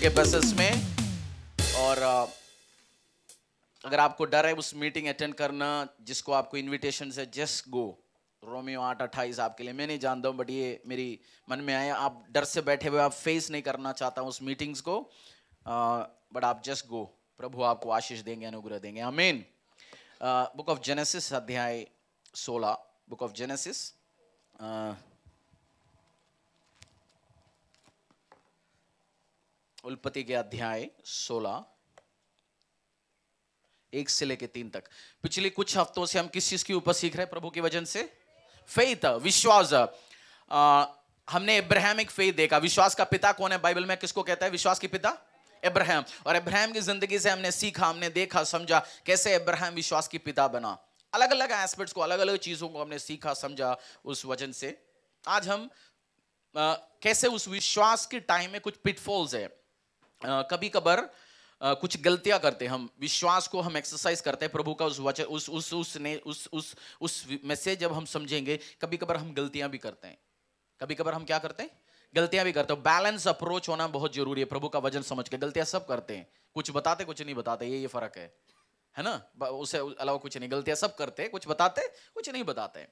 चुके बसेस में और uh, अगर आपको डर है उस मीटिंग अटेंड करना जिसको आपको इनविटेशन से जस्ट गो रोमियो आठ अट्ठाईस आपके लिए मैं नहीं जानता हूँ बट ये मेरी मन में आया आप डर से बैठे हुए आप फेस नहीं करना चाहता हूँ उस मीटिंग्स को बट uh, आप जस्ट गो प्रभु आपको आशीष देंगे अनुग्रह देंगे अमीन बुक ऑफ जेनेसिस अध्याय सोलह बुक ऑफ जेनेसिस उल्पति के अध्याय 16 एक से लेके तीन तक पिछले कुछ हफ्तों से हम किस चीज के ऊपर सीख रहे हैं प्रभु के वजन से फेथ विश्वास हमने इब्राहमिक फेथ देखा विश्वास का पिता कौन है बाइबल में किसको कहता है विश्वास के पिता इब्राहम और इब्राहिम की जिंदगी से हमने सीखा हमने देखा समझा कैसे इब्राहम विश्वास की पिता बना अलग अलग एस्पेक्ट्स को अलग अलग चीज़ों को हमने सीखा समझा उस वजन से आज हम आ, कैसे उस विश्वास के टाइम में कुछ पिटफॉल्स है कभी कभार कुछ गलतियां करते हम विश्वास को हम एक्सरसाइज करते हैं प्रभु का उस वचन उस उस उस ने उस उस उस मैसेज जब हम समझेंगे कभी कभार हम गलतियां भी करते हैं कभी कभार हम क्या करते हैं गलतियां भी करते हो बैलेंस अप्रोच होना बहुत जरूरी है प्रभु का वजन समझ के गलतियां सब करते हैं कुछ बताते कुछ नहीं बताते ये ये फर्क है है ना उसे अलावा कुछ नहीं गलतियां सब करते कुछ बताते कुछ नहीं बताते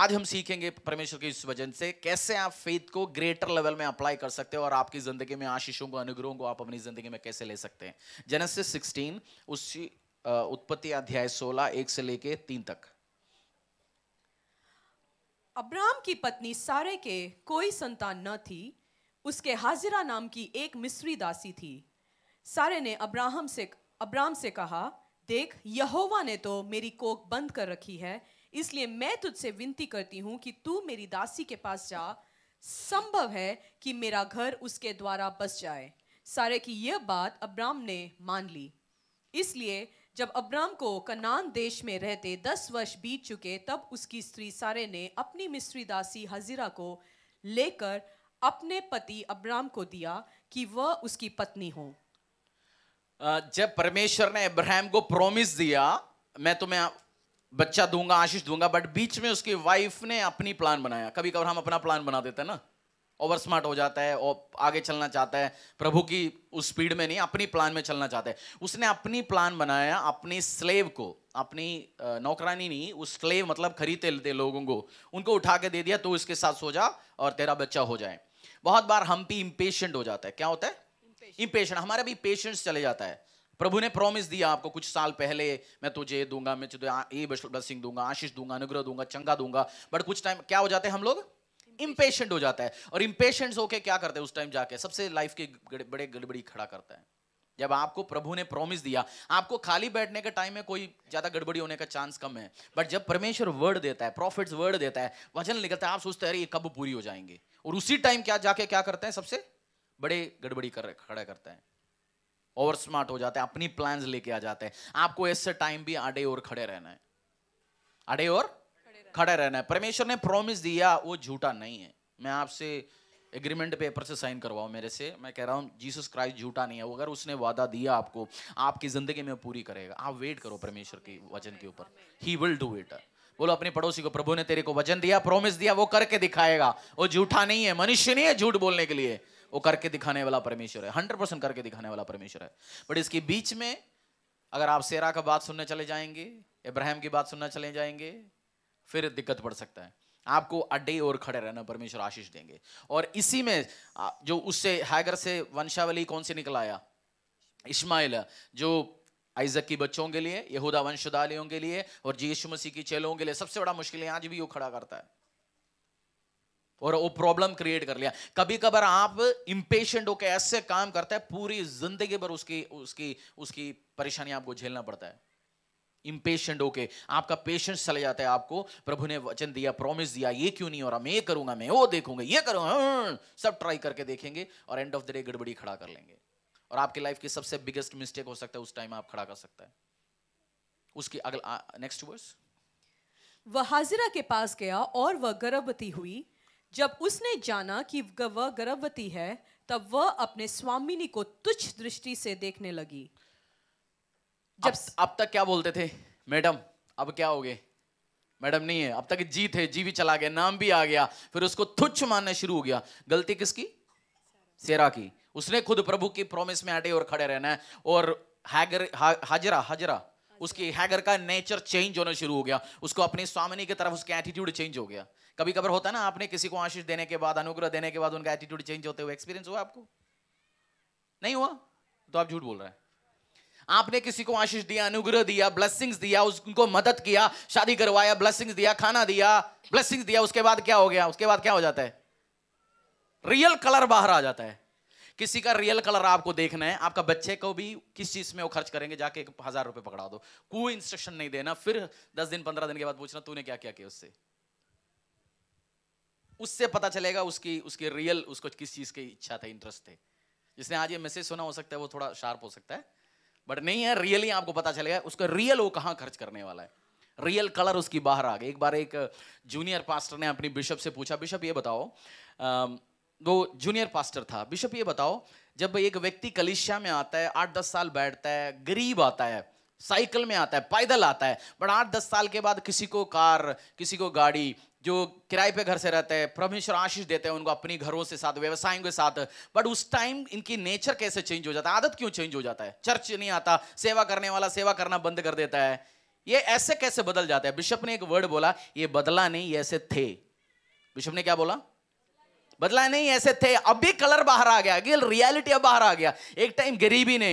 आज हम सीखेंगे परमेश्वर के इस वजन से कैसे आप फेथ को ग्रेटर लेवल में अप्लाई कर सकते हो और आपकी जिंदगी में आशीषों को अनुग्रहों को आप अपनी जिंदगी में कैसे ले सकते हैं जेनेसिस 16 उसी उत्पत्ति अध्याय 16 एक से लेके तीन तक अब्राहम की पत्नी सारे के कोई संतान न थी उसके हाजिरा नाम की एक मिस्री दासी थी सारे ने अब्राहम से अब्राहम से कहा देख यहोवा ने तो मेरी कोख बंद कर रखी है इसलिए मैं तुझसे विनती करती हूँ कि तू मेरी दासी के पास जा संभव है कि मेरा घर उसके द्वारा बस जाए सारे की यह बात अब्राम ने मान ली इसलिए जब अब्राम को कनान देश में रहते दस वर्ष बीत चुके तब उसकी स्त्री सारे ने अपनी मिस्री दासी हजीरा को लेकर अपने पति अब्राम को दिया कि वह उसकी पत्नी हो जब परमेश्वर ने अब्राहम को प्रोमिस दिया मैं तुम्हें बच्चा दूंगा आशीष दूंगा बट बीच में उसकी वाइफ ने अपनी प्लान बनाया कभी कभार हम अपना प्लान बना देते हैं ना ओवर स्मार्ट हो जाता है और आगे चलना चाहता है प्रभु की उस स्पीड में नहीं अपनी प्लान में चलना चाहता है उसने अपनी प्लान बनाया अपनी स्लेव को अपनी नौकरानी नहीं उस स्लेव मतलब खरीदते लेते लोगों को उनको उठा के दे दिया तो इसके साथ सो जा और तेरा बच्चा हो जाए बहुत बार हम भी इम्पेशेंट हो जाता है क्या होता है इम्पेशेंट हमारा भी पेशेंस चले जाता है प्रभु ने प्रॉमिस दिया आपको कुछ साल पहले मैं तुझे दूंगा मैं तुझे ये ब्लसिंग दूंगा आशीष दूंगा अनुग्रह दूंगा चंगा दूंगा बट कुछ टाइम क्या हो जाते हैं हम लोग इम्पेशेंट हो जाता है और इम्पेशेंट होके क्या करते हैं उस टाइम जाके सबसे लाइफ के बड़े गड़बड़ी खड़ा करता है जब आपको प्रभु ने प्रॉमिस दिया आपको खाली बैठने के टाइम में कोई ज्यादा गड़बड़ी होने का चांस कम है बट जब परमेश्वर वर्ड देता है प्रॉफिट्स वर्ड देता है वचन निकलता है आप सोचते हैं अरे ये कब पूरी हो जाएंगे और उसी टाइम क्या जाके क्या करते हैं सबसे बड़े गड़बड़ी कर खड़ा करता है ओवर स्मार्ट हो जाते हैं अपनी प्लान लेके आ जाते हैं आपको ऐसे टाइम भी आड़े और खड़े रहना है आड़े और खड़े रहना है परमेश्वर ने प्रॉमिस दिया वो झूठा नहीं है मैं आपसे एग्रीमेंट पेपर से साइन करवाओ मेरे से मैं कह रहा हूँ जीसस क्राइस्ट झूठा नहीं है अगर उसने वादा दिया आपको आपकी जिंदगी में पूरी करेगा आप वेट करो परमेश्वर के वचन के ऊपर ही विल डू इट बोलो अपने पड़ोसी को प्रभु ने तेरे को वचन दिया प्रॉमिस दिया वो करके दिखाएगा वो झूठा नहीं है मनुष्य नहीं है झूठ बोलने के लिए वो करके दिखाने वाला परमेश्वर है हंड्रेड परसेंट करके दिखाने वाला परमेश्वर है बट इसके बीच में अगर आप सेरा का बात सुनने चले जाएंगे इब्राहिम की बात सुनना चले जाएंगे फिर दिक्कत पड़ सकता है आपको अड्डे और खड़े रहना परमेश्वर आशीष देंगे और इसी में जो उससे हैगर से वंशावली कौन से निकल आया इस्माइल जो आइजक की बच्चों के लिए यहूदा वंशदालियों के लिए और जीशु मसीह की चेलों के लिए सबसे बड़ा मुश्किल आज भी वो खड़ा करता है और वो प्रॉब्लम क्रिएट कर लिया कभी कभार आप इम्पेशेंट होकर ऐसे काम करते हैं पूरी जिंदगी भर उसकी उसकी उसकी परेशानी आपको झेलना पड़ता है इम्पेशेंट होके आपका पेशेंस चले जाता है आपको प्रभु ने वचन दिया प्रॉमिस दिया ये क्यों नहीं हो रहा मैं ये करूंगा मैं वो देखूंगा ये करूंगा हम्म, सब ट्राई करके देखेंगे और एंड ऑफ द डे गड़बड़ी खड़ा कर लेंगे और आपकी लाइफ की सबसे बिगेस्ट मिस्टेक हो सकता है उस टाइम आप खड़ा कर सकता है उसकी अगला नेक्स्ट वर्स वह हाजिरा के पास गया और वह गर्भवती हुई जब उसने जाना कि वह गर्भवती है तब वह अपने स्वामिनी को तुच्छ दृष्टि से देखने लगी जब अब, तक क्या बोलते थे मैडम अब क्या हो गए मैडम नहीं है अब तक जी थे जी भी चला गया नाम भी आ गया फिर उसको तुच्छ मानना शुरू हो गया गलती किसकी सेरा की उसने खुद प्रभु की प्रॉमिस में अटे और खड़े रहना है और हैगर हा, हाजरा हाजरा उसकी हैगर का नेचर चेंज होना शुरू हो गया उसको अपनी स्वामिनी की तरफ उसका एटीट्यूड चेंज हो गया कभी कभार होता है ना आपने किसी को आशीष देने के बाद अनुग्रह देने के बाद उनका एटीट्यूड चेंज होते हुए एक्सपीरियंस हुआ आपको नहीं हुआ तो आप झूठ बोल रहे हैं आपने किसी को आशीष दिया अनुग्रह दिया ब्लेसिंग्स दिया उनको मदद किया शादी करवाया ब्लेसिंग्स दिया खाना दिया ब्लेसिंग्स दिया उसके बाद क्या हो गया उसके बाद क्या हो जाता है रियल कलर बाहर आ जाता है किसी का रियल कलर आपको देखना है आपका बच्चे को भी किस चीज में वो खर्च करेंगे जाके एक हजार रुपए पकड़ा दो कोई इंस्ट्रक्शन नहीं देना फिर दस दिन पंद्रह दिन के बाद पूछना तूने क्या क्या किया उससे उससे पता चलेगा उसकी उसकी रियल उसको किस चीज़ की इच्छा था इंटरेस्ट थे जिसने आज ये मैसेज सुना हो सकता है वो थोड़ा शार्प हो सकता है बट नहीं है रियली आपको पता चलेगा उसका रियल वो कहाँ खर्च करने वाला है रियल कलर उसकी बाहर आ गई एक बार एक जूनियर uh, पास्टर ने अपनी बिशप से पूछा बिशप ये बताओ um, वो जूनियर पास्टर था बिशप ये बताओ जब एक व्यक्ति कलिशिया में आता है आठ दस साल बैठता है गरीब आता है साइकिल में आता है पैदल आता है बट आठ दस साल के बाद किसी को कार किसी को गाड़ी जो किराए पे घर से रहते हैं परमेश्वर आशीष देते हैं उनको अपनी घरों से साथ व्यवसायों के साथ बट उस टाइम इनकी नेचर कैसे चेंज हो जाता है आदत क्यों चेंज हो जाता है चर्च नहीं आता सेवा करने वाला सेवा करना बंद कर देता है ये ऐसे कैसे बदल जाता है बिशप ने एक वर्ड बोला ये बदला नहीं ऐसे थे बिशप ने क्या बोला बदला नहीं ऐसे थे अभी कलर बाहर आ गया रियलिटी अब बाहर आ गया एक टाइम गरीबी ने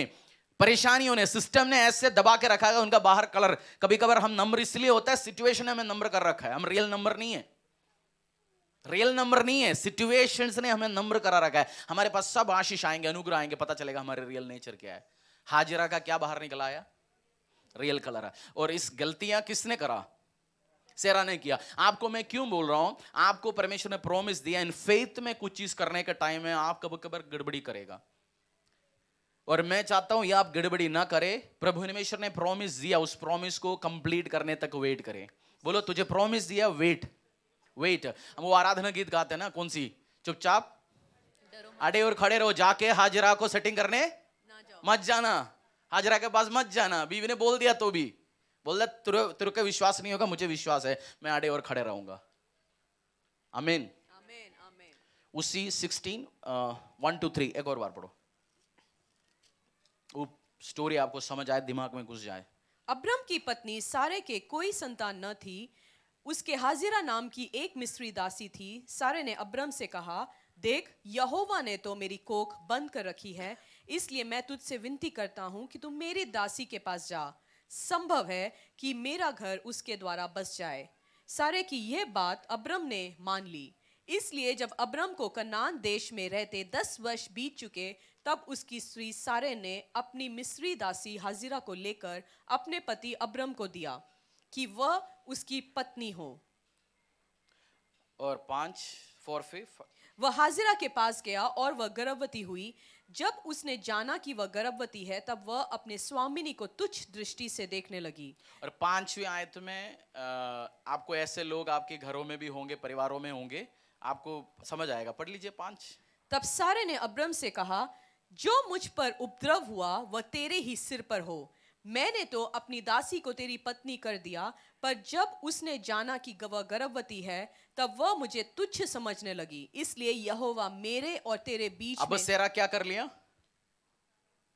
परेशानियों ने सिस्टम ने ऐसे दबा के रखा है उनका बाहर कलर कभी कभार हम नंबर इसलिए होता है सिचुएशन हमें नंबर कर रखा है हम रियल नंबर नहीं है रियल नंबर नहीं है सिचुएशन ने हमें नंबर करा रखा है हमारे पास सब आशीष आएंगे अनुग्रह आएंगे पता चलेगा हमारे रियल नेचर क्या है हाजिरा का क्या बाहर निकला आया रियल कलर है और इस गलतियां किसने करा सेरा ने किया आपको मैं क्यों बोल रहा हूं आपको परमेश्वर ने प्रॉमिस दिया इन फेथ में कुछ चीज करने का टाइम है आप कब कबर गड़बड़ी करेगा और मैं चाहता हूं ये आप गड़बड़ी ना करें प्रभु निमेश्वर ने प्रॉमिस दिया उस प्रॉमिस को कंप्लीट करने तक वेट करें बोलो तुझे प्रॉमिस दिया वेट वेट हम वो आराधना गीत गाते हैं ना कौन सी चुपचाप अड़े और खड़े रहो जाके हाजिरा को सेटिंग करने मत जाना हाजरा के पास मत जाना बीवी ने बोल दिया तो भी बोल दिया तुर तुर के विश्वास नहीं होगा मुझे विश्वास है मैं आड़े और खड़े रहूंगा अमीन उसी सिक्सटीन वन टू थ्री एक और बार पढ़ो वो स्टोरी आपको समझ आए दिमाग में घुस जाए अब्रम की पत्नी सारे के कोई संतान न थी उसके हाजिरा नाम की एक मिस्री दासी थी सारे ने अब्रम से कहा देख यहोवा ने तो मेरी कोख बंद कर रखी है इसलिए मैं तुझसे विनती करता हूँ कि तुम मेरी दासी के पास जा संभव है कि मेरा घर उसके द्वारा बस जाए सारे की यह बात अब्रम ने मान ली इसलिए जब अब्रम को कनान देश में रहते दस वर्ष बीत चुके तब उसकी सुई सारे ने अपनी मिस्री दासी हाजिरा को लेकर अपने पति अब्रम को दिया कि वह उसकी पत्नी हो और पांच फोर वह हाजिरा के पास गया और वह गर्भवती हुई जब उसने जाना कि वह गर्भवती है तब वह अपने स्वामिनी को तुच्छ दृष्टि से देखने लगी और पांचवी आयत में आपको ऐसे लोग आपके घरों में भी होंगे परिवारों में होंगे आपको समझ आएगा पढ़ लीजिए पांच तब सारे ने अब्रम से कहा जो मुझ पर उपद्रव हुआ वह तेरे ही सिर पर हो मैंने तो अपनी दासी को तेरी पत्नी कर दिया पर जब उसने जाना कि गवा गर्भवती है तब वह मुझे तुच्छ समझने लगी इसलिए यहोवा मेरे और तेरे बीच अब सेरा क्या कर लिया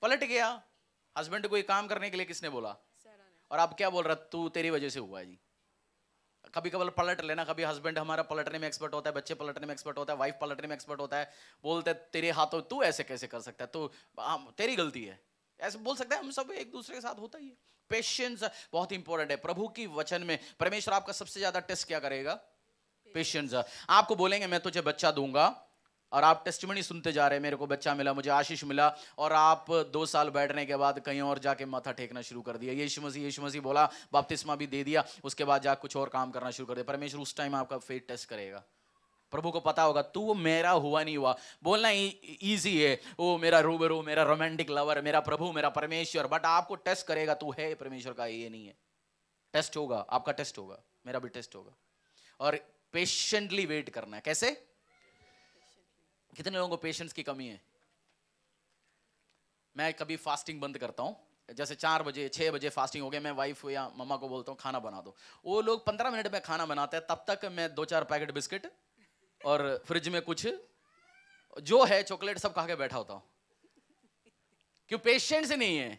पलट गया हस्बैंड को ये काम करने के लिए किसने बोला और अब क्या बोल रहा तू तेरी वजह से हुआ जी कभी कभी पलट लेना कभी हस्बैंड हमारा पलटने में एक्सपर्ट होता है बच्चे पलटने में एक्सपर्ट होता है वाइफ पलटने में एक्सपर्ट होता है बोलते तेरे हाथों तू ऐसे कैसे कर सकता है तू तो, हाँ, तेरी गलती है ऐसे बोल सकते हैं हम सब एक दूसरे के साथ होता ही है पेशेंस बहुत इंपॉर्टेंट है प्रभु की वचन में परमेश्वर आपका सबसे ज्यादा टेस्ट क्या करेगा पेशेंस आपको बोलेंगे मैं तुझे बच्चा दूंगा और आप टेस्टमनी सुनते जा रहे हैं मेरे को बच्चा मिला मुझे आशीष मिला और आप दो साल बैठने के बाद कहीं और जाके माथा टेकना शुरू कर दिया यीशु मसीह यीशु मसीह बोला बापतिस्मा भी दे दिया उसके बाद जा कुछ और काम करना शुरू कर दिया परमेश्वर उस टाइम आपका फेट टेस्ट करेगा प्रभु को पता होगा तू वो मेरा हुआ नहीं हुआ बोलना ईजी है वो मेरा रूबरू मेरा रोमांटिक लवर मेरा प्रभु मेरा परमेश्वर बट आपको टेस्ट करेगा तू है परमेश्वर का ये नहीं है टेस्ट होगा आपका टेस्ट होगा मेरा भी टेस्ट होगा और पेशेंटली वेट करना है कैसे कितने लोगों को पेशेंस की कमी है मैं कभी फास्टिंग बंद करता हूँ जैसे चार बजे छः बजे फास्टिंग हो गया मैं वाइफ या मम्मा को बोलता हूँ खाना बना दो वो लोग पंद्रह मिनट में खाना बनाते हैं तब तक मैं दो चार पैकेट बिस्किट और फ्रिज में कुछ जो है चॉकलेट सब खा के बैठा होता हूँ क्यों पेशेंस नहीं है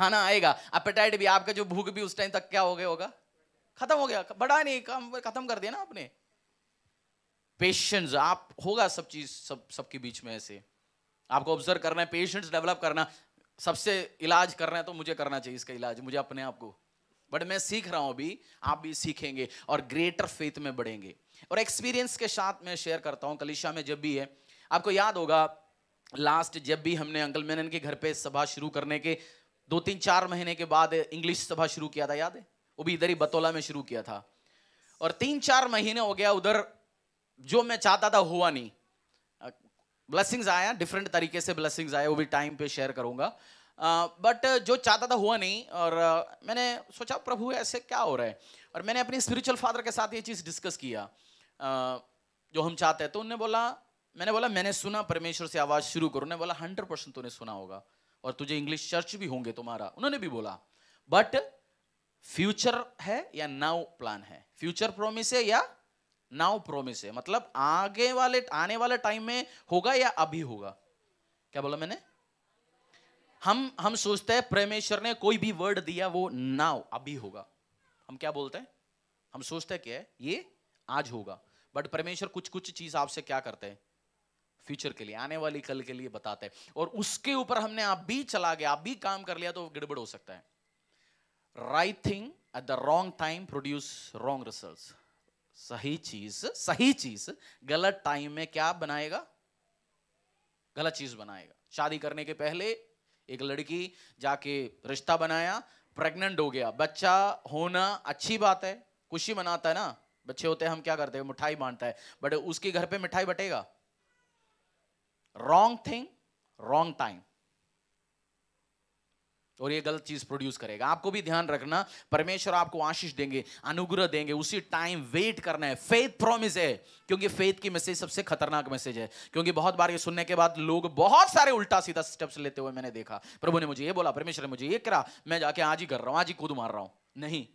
खाना आएगा अपेटाइट भी आपका जो भूख भी उस टाइम तक क्या हो गया होगा खत्म हो गया बड़ा नहीं खत्म कर दिया ना आपने पेशेंस आप होगा सब चीज़ सब सबके बीच में ऐसे आपको ऑब्जर्व करना है पेशेंस डेवलप करना सबसे इलाज करना है तो मुझे करना चाहिए इसका इलाज मुझे अपने आप को बट मैं सीख रहा हूँ अभी आप भी सीखेंगे और ग्रेटर फेथ में बढ़ेंगे और एक्सपीरियंस के साथ मैं शेयर करता हूँ कलिशा में जब भी है आपको याद होगा लास्ट जब भी हमने अंकल मेनन के घर पे सभा शुरू करने के दो तीन चार महीने के बाद इंग्लिश सभा शुरू किया था याद है वो भी इधर ही बतौला में शुरू किया था और तीन चार महीने हो गया उधर जो मैं चाहता था हुआ नहीं ब्लेसिंग्स आया डिफरेंट तरीके से ब्लेसिंग्स आए वो भी टाइम पे शेयर करूंगा बट जो चाहता था हुआ नहीं और मैंने सोचा प्रभु ऐसे क्या हो रहा है और मैंने अपने स्पिरिचुअल फादर के साथ ये चीज़ डिस्कस किया जो हम चाहते हैं तो उनने बोला मैंने बोला मैंने सुना परमेश्वर से आवाज़ शुरू करो उन्होंने बोला हंड्रेड परसेंट तूने सुना होगा और तुझे इंग्लिश चर्च भी होंगे तुम्हारा उन्होंने भी बोला बट फ्यूचर है या नाउ प्लान है फ्यूचर प्रोमिस है या नाउ प्रोमिस है मतलब आगे वाले आने वाले टाइम में होगा या अभी होगा क्या बोला मैंने हम हम सोचते हैं परमेश्वर ने कोई भी वर्ड दिया वो नाउ अभी होगा हम क्या बोलते हैं हम सोचते हैं क्या है? ये आज होगा बट परमेश्वर कुछ कुछ चीज आपसे क्या करते हैं फ्यूचर के लिए आने वाली कल के लिए बताते हैं और उसके ऊपर हमने आप भी चला गया आप भी काम कर लिया तो गड़बड़ हो सकता है right thing at the wrong time produce wrong result सही चीज सही चीज गलत टाइम में क्या बनाएगा गलत चीज बनाएगा शादी करने के पहले एक लड़की जाके रिश्ता बनाया प्रेग्नेंट हो गया बच्चा होना अच्छी बात है खुशी मनाता है ना बच्चे होते हैं हम क्या करते हैं मिठाई बांटता है बट उसके घर पे मिठाई बटेगा रॉन्ग थिंग रॉन्ग टाइम और ये गलत चीज प्रोड्यूस करेगा आपको भी ध्यान रखना परमेश्वर आपको आशीष देंगे अनुग्रह देंगे उसी टाइम वेट करना है फेथ प्रॉमिस है क्योंकि फेथ की मैसेज सबसे खतरनाक मैसेज है क्योंकि बहुत बार ये सुनने के बाद लोग बहुत सारे उल्टा सीधा स्टेप्स लेते हुए मैंने देखा प्रभु ने मुझे ये बोला परमेश्वर ने मुझे ये करा मैं जाके आज ही कर रहा हूं आज ही खुद मार रहा हूं नहीं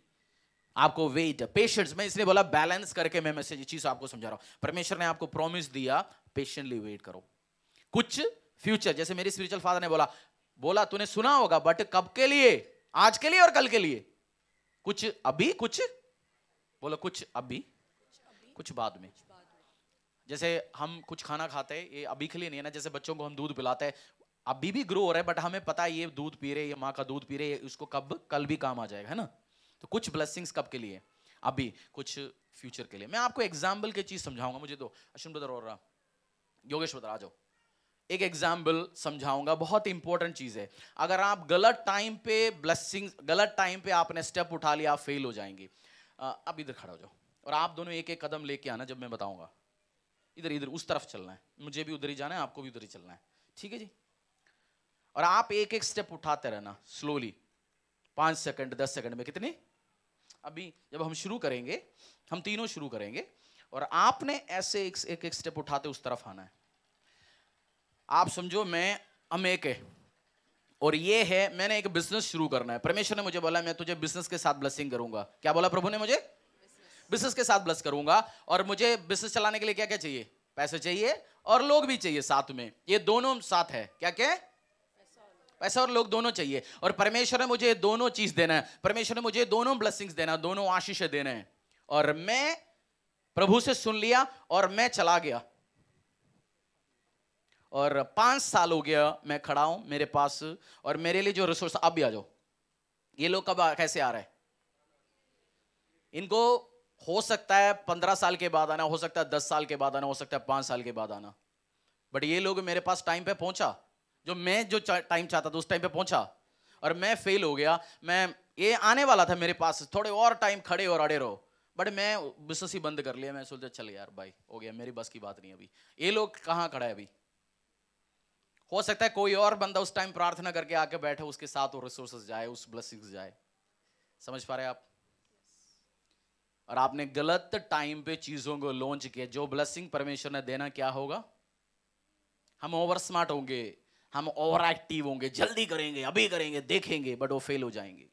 आपको वेट पेशेंस मैं इसलिए बोला बैलेंस करके मैं मैसेज चीज आपको समझा रहा हूं परमेश्वर ने आपको प्रॉमिस दिया पेशेंटली वेट करो कुछ फ्यूचर जैसे मेरे स्पिरिचुअल फादर ने बोला बोला तूने सुना होगा बट कब के लिए आज के लिए और कल के लिए कुछ अभी कुछ बोलो कुछ अभी कुछ बाद में जैसे हम कुछ खाना खाते हैं ये अभी के लिए नहीं है ना जैसे बच्चों को हम दूध पिलाते हैं अभी भी ग्रो हो रहा है बट हमें पता है ये दूध पी रहे ये माँ का दूध पी रहे उसको कब कल भी काम आ जाएगा है ना तो कुछ ब्लेसिंग्स कब के लिए अभी कुछ फ्यूचर के लिए मैं आपको एग्जाम्पल की चीज समझाऊंगा मुझे तो अश्विन ब्रदर और योगेश ब्रदर आ जाओ एक एग्जाम्पल समझाऊंगा बहुत इंपॉर्टेंट चीज़ है अगर आप गलत टाइम पे ब्लेसिंग गलत टाइम पे आपने स्टेप उठा लिया आप फेल हो जाएंगे अब इधर खड़ा हो जाओ और आप दोनों एक एक कदम लेके आना जब मैं बताऊंगा इधर इधर उस तरफ चलना है मुझे भी उधर ही जाना है आपको भी उधर ही चलना है ठीक है जी और आप एक एक स्टेप उठाते रहना स्लोली पांच सेकंड दस सेकंड में कितने अभी जब हम शुरू करेंगे हम तीनों शुरू करेंगे और आपने ऐसे एक, एक स्टेप उठाते उस तरफ आना है आप समझो मैं अमेक है और ये है मैंने एक बिजनेस शुरू करना है परमेश्वर ने मुझे बोला मैं तुझे बिजनेस के साथ ब्लसिंग करूंगा क्या बोला प्रभु ने मुझे बिजनेस के साथ ब्लस करूंगा और मुझे बिजनेस चलाने के लिए क्या क्या चाहिए पैसे चाहिए और लोग भी चाहिए साथ में ये दोनों साथ है क्या क्या पैसा और लोग दोनों चाहिए और परमेश्वर ने मुझे दोनों चीज देना है परमेश्वर ने मुझे दोनों ब्लसिंग देना दोनों आशीष देना है और मैं प्रभु से सुन लिया और मैं चला गया और पाँच साल हो गया मैं खड़ा हूँ मेरे पास और मेरे लिए जो रिसोर्स अब भी आ जाओ ये लोग कब कैसे आ रहे हैं इनको हो सकता है पंद्रह साल के बाद आना हो सकता है दस साल के बाद आना हो सकता है पाँच साल के बाद आना बट ये लोग मेरे पास टाइम पे पहुंचा जो मैं जो टाइम चाहता था उस टाइम पे पहुंचा और मैं फेल हो गया मैं ये आने वाला था मेरे पास थोड़े और टाइम खड़े और अड़े रहो बट मैं बिजनेस ही बंद कर लिया मैं सोचा चल यार भाई हो गया मेरी बस की बात नहीं अभी ये लोग कहाँ खड़ा है अभी हो सकता है कोई और बंदा उस टाइम प्रार्थना करके आके बैठे उसके साथ वो रिसोर्स जाए उस ब्लसिंग जाए समझ पा रहे आप और आपने गलत टाइम पे चीजों को लॉन्च किया जो ब्लेसिंग परमेश्वर ने देना क्या होगा हम ओवर स्मार्ट होंगे हम ओवर एक्टिव होंगे जल्दी करेंगे अभी करेंगे देखेंगे बट वो फेल हो जाएंगे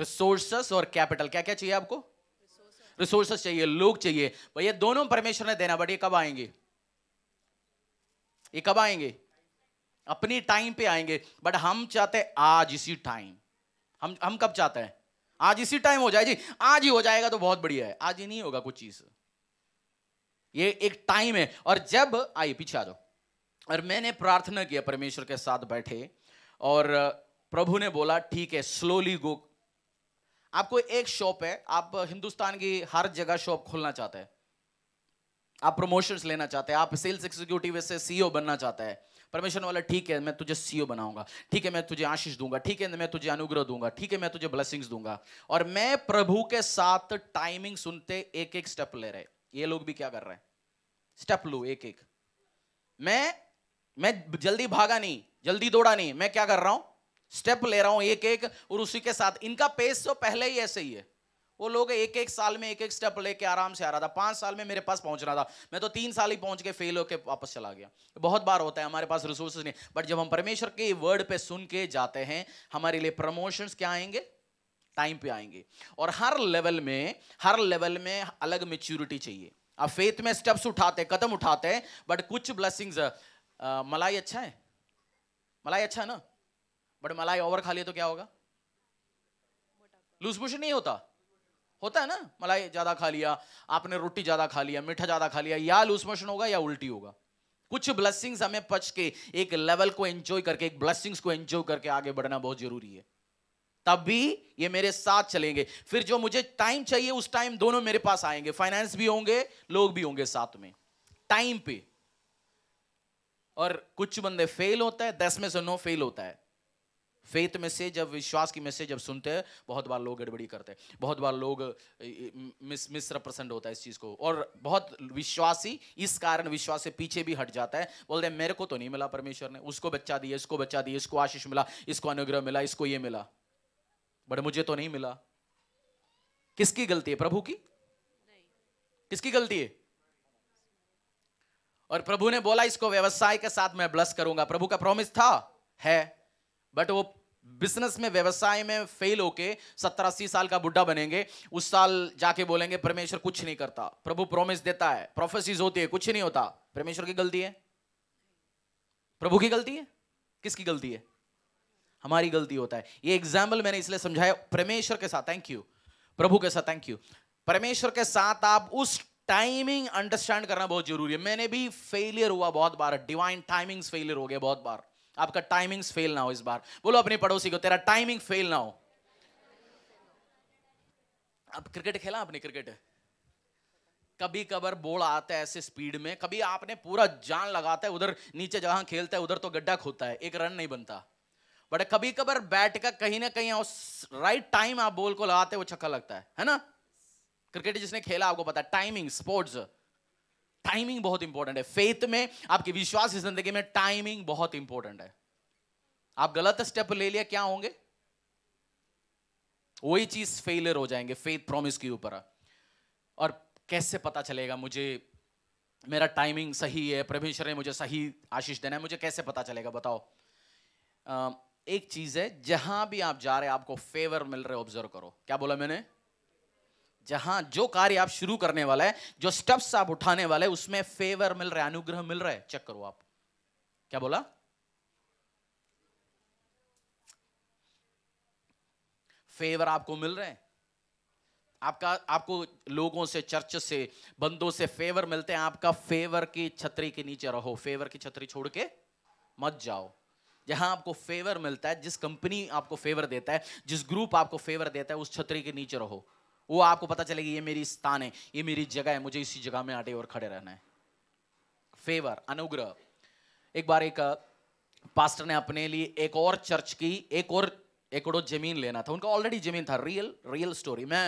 रिसोर्सेस और कैपिटल क्या क्या चाहिए आपको रिसोर्सेस चाहिए लोग चाहिए भैया दोनों परमेश्वर ने देना बट ये कब आएंगे ये कब आएंगे अपनी टाइम पे आएंगे बट हम चाहते हैं आज इसी टाइम हम हम कब चाहते हैं आज इसी टाइम हो जाए जी आज ही हो जाएगा तो बहुत बढ़िया है आज ही नहीं होगा कुछ चीज ये एक टाइम है और जब आइए पीछे आ जाओ और मैंने प्रार्थना किया परमेश्वर के साथ बैठे और प्रभु ने बोला ठीक है स्लोली गो आपको एक शॉप है आप हिंदुस्तान की हर जगह शॉप खोलना चाहते हैं आप प्रमोशंस लेना चाहते हैं आप सेल्स एग्जीक्यूटिव से सीईओ बनना चाहता है परमेश्वर वाला ठीक है मैं तुझे सीईओ बनाऊंगा ठीक है मैं तुझे आशीष दूंगा ठीक है मैं तुझे अनुग्रह दूंगा ठीक है मैं तुझे ब्लेसिंग्स दूंगा और मैं प्रभु के साथ टाइमिंग सुनते एक एक स्टेप ले रहे ये लोग भी क्या कर रहे हैं स्टेप लू एक एक मैं मैं जल्दी भागा नहीं जल्दी दौड़ा नहीं मैं क्या कर रहा हूं स्टेप ले रहा हूं एक एक और उसी के साथ इनका पेस तो पहले ही ऐसे ही है वो लोग एक एक साल में एक एक स्टेप लेके आराम से आ रहा था पांच साल में मेरे पास पहुंचना था मैं तो तीन साल ही पहुंच के फेल होकर वापस चला गया बहुत बार होता है हमारे पास रिसोर्स नहीं बट जब हम परमेश्वर के वर्ड पे सुन के जाते हैं हमारे लिए प्रमोशंस क्या आएंगे टाइम पे आएंगे और हर लेवल में हर लेवल में अलग मेच्यूरिटी चाहिए आप फेथ में स्टेप्स उठाते कदम उठाते हैं बट कुछ ब्लेसिंग्स मलाई अच्छा है मलाई अच्छा है ना बट मलाई ओवर खा लिए तो क्या होगा लूज नहीं होता होता है ना मलाई ज़्यादा खा लिया आपने रोटी ज़्यादा खा लिया मीठा ज़्यादा खा लिया या लूज मोशन होगा या उल्टी होगा कुछ ब्लसिंग हमें पच के एक लेवल को एंजॉय करके एक ब्लसिंग को एंजॉय करके आगे बढ़ना बहुत जरूरी है तब भी ये मेरे साथ चलेंगे फिर जो मुझे टाइम चाहिए उस टाइम दोनों मेरे पास आएंगे फाइनेंस भी होंगे लोग भी होंगे साथ में टाइम पे और कुछ बंदे फेल होता है दस में से नौ फेल होता है फेथ में से जब विश्वास की मैसेज जब सुनते हैं बहुत बार लोग गड़बड़ी करते हैं बहुत बार लोग मिस मिसरप्रसेंट होता है इस चीज़ को और बहुत विश्वासी इस कारण विश्वास से पीछे भी हट जाता है बोलते हैं मेरे को तो नहीं मिला परमेश्वर ने उसको बच्चा दिया इसको बच्चा दिया इसको आशीष मिला इसको अनुग्रह मिला इसको ये मिला बट मुझे तो नहीं मिला किसकी गलती है प्रभु की किसकी गलती है और प्रभु ने बोला इसको व्यवसाय के साथ मैं ब्लस करूंगा प्रभु का प्रॉमिस था है बट वो बिजनेस में व्यवसाय में फेल होके सत्तर अस्सी साल का बुढ़ा बनेंगे उस साल जाके बोलेंगे परमेश्वर कुछ नहीं करता प्रभु प्रोमिस देता है प्रोफेसिस होती है कुछ नहीं होता परमेश्वर की गलती है प्रभु की गलती है किसकी गलती है हमारी गलती होता है ये एग्जाम्पल मैंने इसलिए समझाया परमेश्वर के साथ थैंक यू प्रभु के साथ थैंक यू परमेश्वर के साथ आप उस टाइमिंग अंडरस्टैंड करना बहुत जरूरी है मैंने भी फेलियर हुआ बहुत बार डिवाइन टाइमिंग्स फेलियर हो गया बहुत बार आपका टाइमिंग फेल ना हो इस बार बोलो अपने पड़ोसी को तेरा टाइमिंग फेल ना हो अब क्रिकेट खेला आपने क्रिकेट कभी कबर बोल आता है ऐसे स्पीड में कभी आपने पूरा जान लगाता है उधर नीचे जहां खेलता है उधर तो गड्ढा खोदता है एक रन नहीं बनता बट कभी कबर बैट का कहीं ना कहीं राइट टाइम आप बॉल को लगाते हैं वो छक्का लगता है है ना क्रिकेट जिसने खेला आपको पता है टाइमिंग स्पोर्ट्स टाइमिंग बहुत इंपॉर्टेंट है फेथ में आपके विश्वास की जिंदगी में टाइमिंग बहुत इंपॉर्टेंट है आप गलत स्टेप ले लिया क्या होंगे वही चीज फेलियर हो जाएंगे फेथ प्रॉमिस के ऊपर और कैसे पता चलेगा मुझे मेरा टाइमिंग सही है प्रभेश्वर ने मुझे सही आशीष देना है मुझे कैसे पता चलेगा बताओ एक चीज है जहां भी आप जा रहे हैं आपको फेवर मिल रहे ऑब्जर्व करो क्या बोला मैंने जहां जो कार्य आप शुरू करने वाला है जो स्टेप्स आप उठाने वाले उसमें फेवर मिल रहा है अनुग्रह मिल रहा है चेक करो आप क्या बोला फेवर आपको मिल रहे हैं आपका आपको लोगों से चर्च से बंदों से फेवर मिलते हैं आपका फेवर की छतरी के नीचे रहो फेवर की छतरी छोड़ के मत जाओ जहां आपको फेवर मिलता है जिस कंपनी आपको फेवर देता है जिस ग्रुप आपको फेवर देता है उस छतरी के नीचे रहो वो आपको पता चलेगी ये मेरी स्थान है ये मेरी जगह है मुझे इसी जगह में आटे और खड़े रहना है फेवर अनुग्रह एक बार एक पास्टर ने अपने लिए एक और चर्च की एक और एकड़ों जमीन लेना था उनका ऑलरेडी जमीन था रियल रियल स्टोरी मैं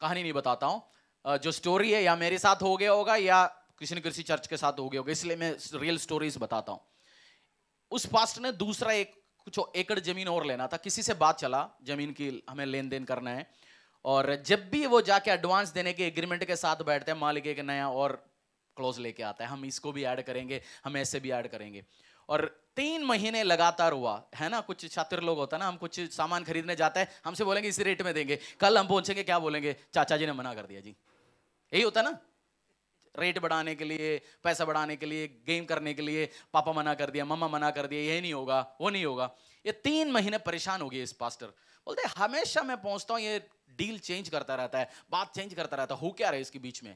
कहानी नहीं बताता हूँ जो स्टोरी है या मेरे साथ हो गया होगा या किसी न किसी चर्च के साथ हो गया होगा इसलिए मैं रियल स्टोरीज बताता हूँ उस पास्टर ने दूसरा एक कुछ एकड़ जमीन और लेना था किसी से बात चला जमीन की हमें लेन देन करना है और जब भी वो जाके एडवांस देने के एग्रीमेंट के साथ बैठते हैं मान एक नया और क्लोज लेके आता है हम इसको भी ऐड करेंगे हम ऐसे भी ऐड करेंगे और तीन महीने लगातार हुआ है ना कुछ छात्र लोग होता है ना हम कुछ सामान खरीदने जाते हैं हमसे बोलेंगे इसी रेट में देंगे कल हम पहुंचेंगे क्या बोलेंगे चाचा जी ने मना कर दिया जी यही होता ना रेट बढ़ाने के लिए पैसा बढ़ाने के लिए गेम करने के लिए पापा मना कर दिया मम्मा मना कर दिया ये नहीं होगा वो नहीं होगा ये तीन महीने परेशान हो गए इस पास्टर बोलते हमेशा मैं पहुंचता हूँ ये डील चेंज करता रहता है बात चेंज करता रहता है हो क्या रहा है इसके बीच में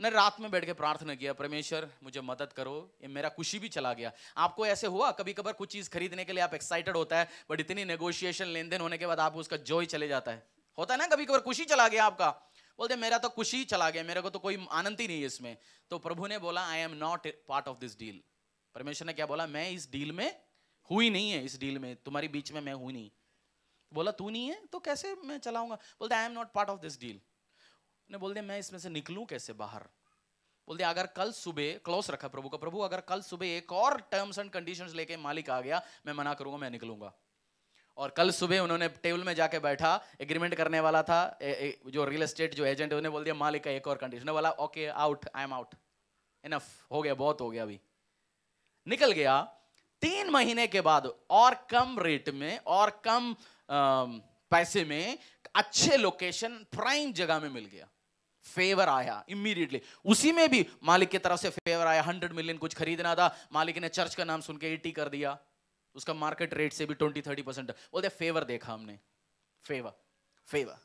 उन्हें रात में बैठ के प्रार्थना किया परमेश्वर मुझे मदद करो ये मेरा खुशी भी चला गया आपको ऐसे हुआ कभी कभार कुछ चीज़ खरीदने के लिए आप एक्साइटेड होता है बट इतनी नेगोशिएशन लेन देन होने के बाद आप उसका जॉय चले जाता है होता है ना कभी कभार खुशी चला गया आपका बोलते मेरा तो खुशी चला गया मेरे को तो कोई आनंद ही नहीं है इसमें तो प्रभु ने बोला I am not part of this deal परमेश्वर ने क्या बोला मैं इस डील में हुई नहीं है इस डील में तुम्हारी बीच में मैं हुई नहीं बोला तू नहीं है तो कैसे मैं चलाऊंगा बोलते I am not part of this deal ने बोल दिया मैं इसमें से निकलूं कैसे बाहर बोल दिया अगर कल सुबह क्लोज रखा प्रभु का प्रभु अगर कल सुबह एक और टर्म्स एंड कंडीशन लेके मालिक आ गया मैं मना करूंगा मैं निकलूंगा और कल सुबह उन्होंने टेबल में जाके बैठा एग्रीमेंट करने वाला था ए, ए, जो रियल एस्टेट जो एजेंट है उन्हें बोल दिया मालिक का एक और कंडीशन बोला okay out I am out enough हो गया बहुत हो गया अभी निकल गया तीन महीने के बाद और कम रेट में और कम Um, पैसे में अच्छे लोकेशन प्राइम जगह में मिल गया फेवर आया इमीडिएटली उसी में भी मालिक की तरफ से फेवर आया हंड्रेड मिलियन कुछ खरीदना था मालिक ने चर्च का नाम सुनकर एटी कर दिया उसका मार्केट रेट से भी ट्वेंटी थर्टी परसेंट बोलते फेवर देखा हमने फेवर फेवर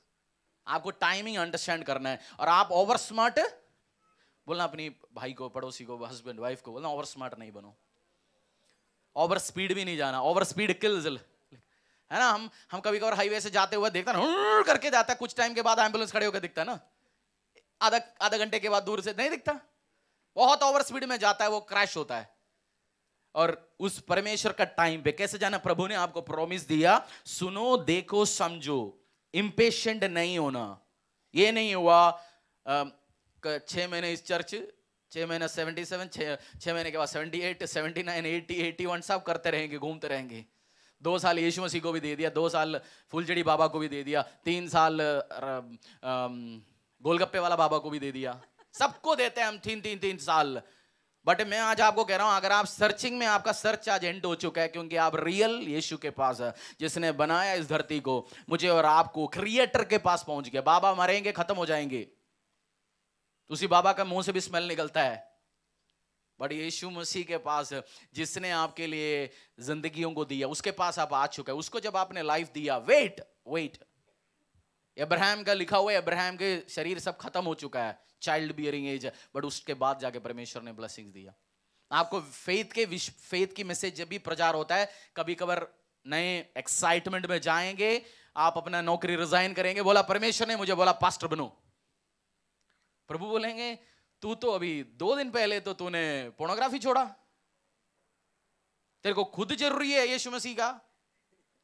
आपको टाइमिंग अंडरस्टैंड करना है और आप ओवर स्मार्ट बोलना अपनी भाई को पड़ोसी को हस्बैंड वाइफ को बोलना ओवर स्मार्ट नहीं बनो ओवर स्पीड भी नहीं जाना ओवर स्पीड किल्स है ना हम हम कभी कभार हाईवे से जाते हुए देखते ना करके जाता है कुछ टाइम के बाद एम्बुलेंस खड़े होकर दिखता है ना आधा आधा घंटे के बाद दूर से नहीं दिखता बहुत ओवर स्पीड में जाता है वो क्रैश होता है और उस परमेश्वर का टाइम पे कैसे जाना प्रभु ने आपको प्रॉमिस दिया सुनो देखो समझो इम्पेशेंट नहीं होना ये नहीं हुआ छः महीने इस चर्च छः महीना सेवेंटी सेवन छः महीने के बाद seventy eight seventy nine eighty eighty one सब करते रहेंगे घूमते रहेंगे दो साल यीशु मसीह को भी दे दिया दो साल फुलझड़ी बाबा को भी दे दिया तीन साल गोलगप्पे वाला बाबा को भी दे दिया सबको देते हैं हम तीन तीन तीन साल बट मैं आज आपको कह रहा हूं अगर आप सर्चिंग में आपका सर्च आज एंड हो चुका है क्योंकि आप रियल यीशु के पास है जिसने बनाया इस धरती को मुझे और आपको क्रिएटर के पास पहुंच गया बाबा मरेंगे खत्म हो जाएंगे उसी बाबा का मुंह से भी स्मेल निकलता है बट यीशु मसीह के पास जिसने आपके लिए जिंदगियों को दिया उसके पास आप आ चुके हैं उसको जब आपने लाइफ दिया वेट वेट अब्राहम का लिखा हुआ है अब्राहम के शरीर सब खत्म हो चुका है चाइल्ड बियरिंग एज बट उसके बाद जाके परमेश्वर ने ब्लसिंग दिया आपको फेथ के विश्व फेथ की मैसेज जब भी प्रचार होता है कभी कभार नए एक्साइटमेंट में जाएंगे आप अपना नौकरी रिजाइन करेंगे बोला परमेश्वर ने मुझे बोला पास्टर बनो प्रभु बोलेंगे तू तो अभी दो दिन पहले तो तूने पोर्नोग्राफी छोड़ा तेरे को खुद जरूरी है यीशु मसीह का